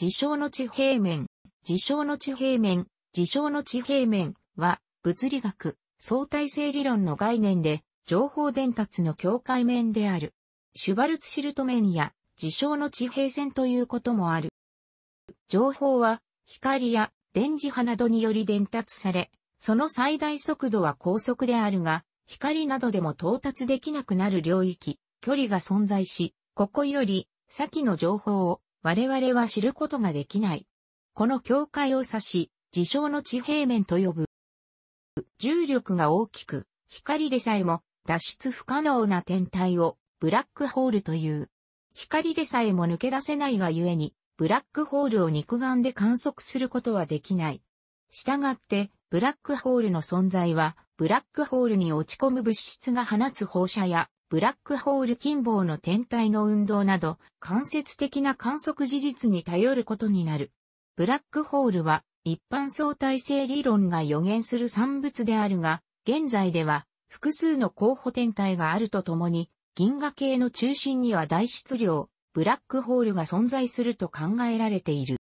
自称の地平面、自称の地平面、自称の地平面は、物理学、相対性理論の概念で、情報伝達の境界面である。シュバルツシルト面や、自称の地平線ということもある。情報は、光や電磁波などにより伝達され、その最大速度は高速であるが、光などでも到達できなくなる領域、距離が存在し、ここより先の情報を我々は知ることができない。この境界を指し、自称の地平面と呼ぶ。重力が大きく、光でさえも脱出不可能な天体をブラックホールという。光でさえも抜け出せないがゆえに、ブラックホールを肉眼で観測することはできない。したがって、ブラックホールの存在はブラックホールに落ち込む物質が放つ放射や、ブラックホール近傍の天体の運動など、間接的な観測事実に頼ることになる。ブラックホールは、一般相対性理論が予言する産物であるが、現在では、複数の候補天体があるとともに、銀河系の中心には大質量、ブラックホールが存在すると考えられている。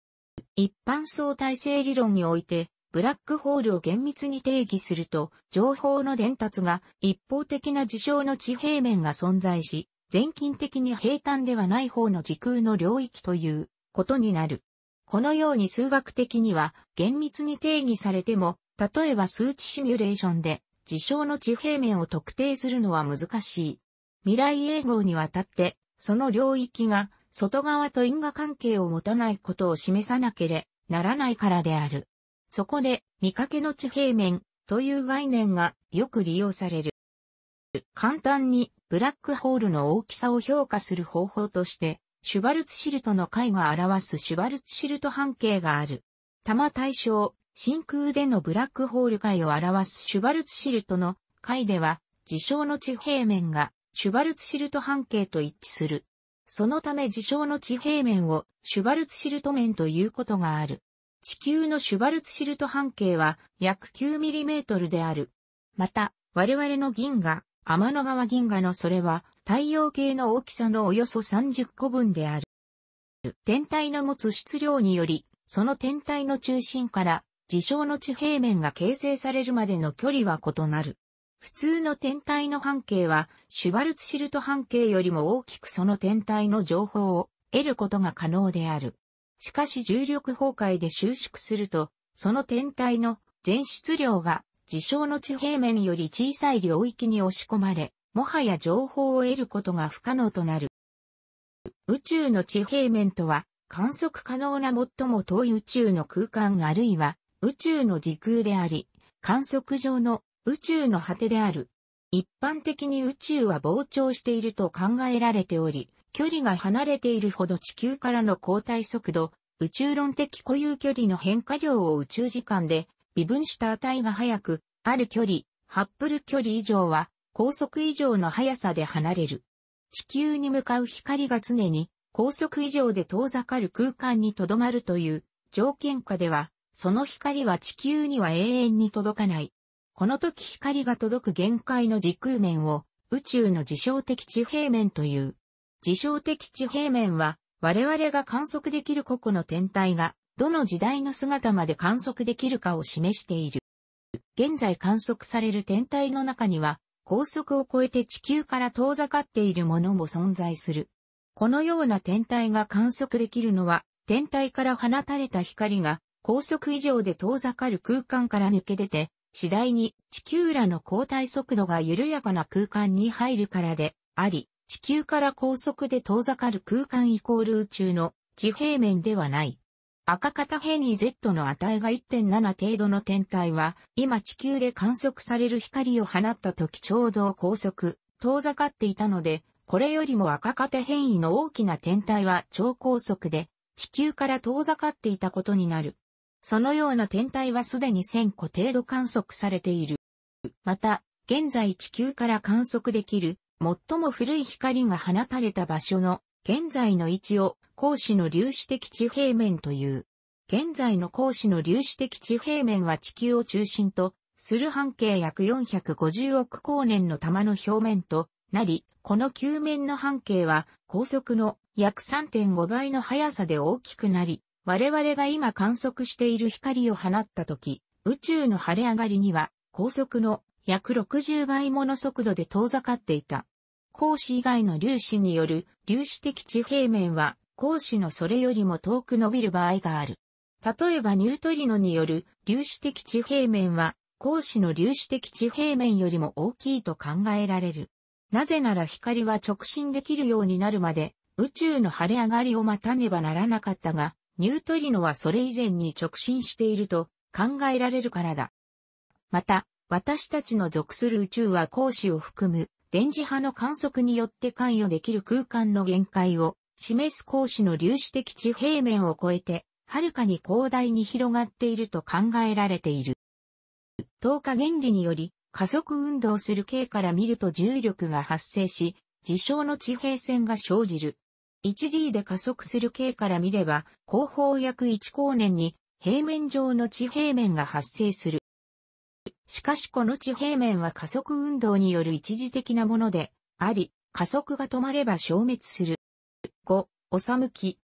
一般相対性理論において、ブラックホールを厳密に定義すると、情報の伝達が一方的な事象の地平面が存在し、全近的に平坦ではない方の時空の領域ということになる。このように数学的には厳密に定義されても、例えば数値シミュレーションで事象の地平面を特定するのは難しい。未来永劫にわたって、その領域が外側と因果関係を持たないことを示さなければならないからである。そこで、見かけの地平面という概念がよく利用される。簡単にブラックホールの大きさを評価する方法として、シュバルツシルトの解が表すシュバルツシルト半径がある。多摩対象、真空でのブラックホール解を表すシュバルツシルトの解では、事象の地平面がシュバルツシルト半径と一致する。そのため事象の地平面をシュバルツシルト面ということがある。地球のシュバルツシルト半径は約 9mm である。また、我々の銀河、天の川銀河のそれは太陽系の大きさのおよそ30個分である。天体の持つ質量により、その天体の中心から事象の地平面が形成されるまでの距離は異なる。普通の天体の半径は、シュバルツシルト半径よりも大きくその天体の情報を得ることが可能である。しかし重力崩壊で収縮すると、その天体の全質量が事象の地平面より小さい領域に押し込まれ、もはや情報を得ることが不可能となる。宇宙の地平面とは、観測可能な最も遠い宇宙の空間あるいは宇宙の時空であり、観測上の宇宙の果てである。一般的に宇宙は膨張していると考えられており、距離が離れているほど地球からの交代速度、宇宙論的固有距離の変化量を宇宙時間で微分した値が速く、ある距離、ハッブル距離以上は高速以上の速さで離れる。地球に向かう光が常に高速以上で遠ざかる空間に留まるという条件下では、その光は地球には永遠に届かない。この時光が届く限界の時空面を宇宙の事象的地平面という。事象的地平面は、我々が観測できる個々の天体が、どの時代の姿まで観測できるかを示している。現在観測される天体の中には、高速を超えて地球から遠ざかっているものも存在する。このような天体が観測できるのは、天体から放たれた光が高速以上で遠ざかる空間から抜け出て、次第に地球らの交代速度が緩やかな空間に入るからであり、地球から高速で遠ざかる空間イコール宇宙の地平面ではない。赤片ヘニー Z の値が1.7程度の天体は、今地球で観測される光を放った時ちょうど高速、遠ざかっていたので、これよりも赤片変異の大きな天体は超高速で、地球から遠ざかっていたことになる。そのような天体はすでに1000個程度観測されている。また、現在地球から観測できる最も古い光が放たれた場所の現在の位置を光子の粒子的地平面という。現在の光子の粒子的地平面は地球を中心とする半径約450億光年の玉の表面となり、この球面の半径は高速の約3.5倍の速さで大きくなり、我々が今観測している光を放った時、宇宙の晴れ上がりには高速の約60倍もの速度で遠ざかっていた。光子以外の粒子による粒子的地平面は光子のそれよりも遠く伸びる場合がある。例えばニュートリノによる粒子的地平面は光子の粒子的地平面よりも大きいと考えられる。なぜなら光は直進できるようになるまで宇宙の晴れ上がりを待たねばならなかったが、ニュートリノはそれ以前に直進していると考えられるからだ。また、私たちの属する宇宙は光子を含む電磁波の観測によって関与できる空間の限界を示す光子の粒子的地平面を超えて、はるかに広大に広がっていると考えられている。透過原理により、加速運動する系から見ると重力が発生し、事象の地平線が生じる。1 g で加速する系から見れば、後方約1光年に平面上の地平面が発生する。しかしこの地平面は加速運動による一時的なものであり、加速が止まれば消滅する。5、おさむき。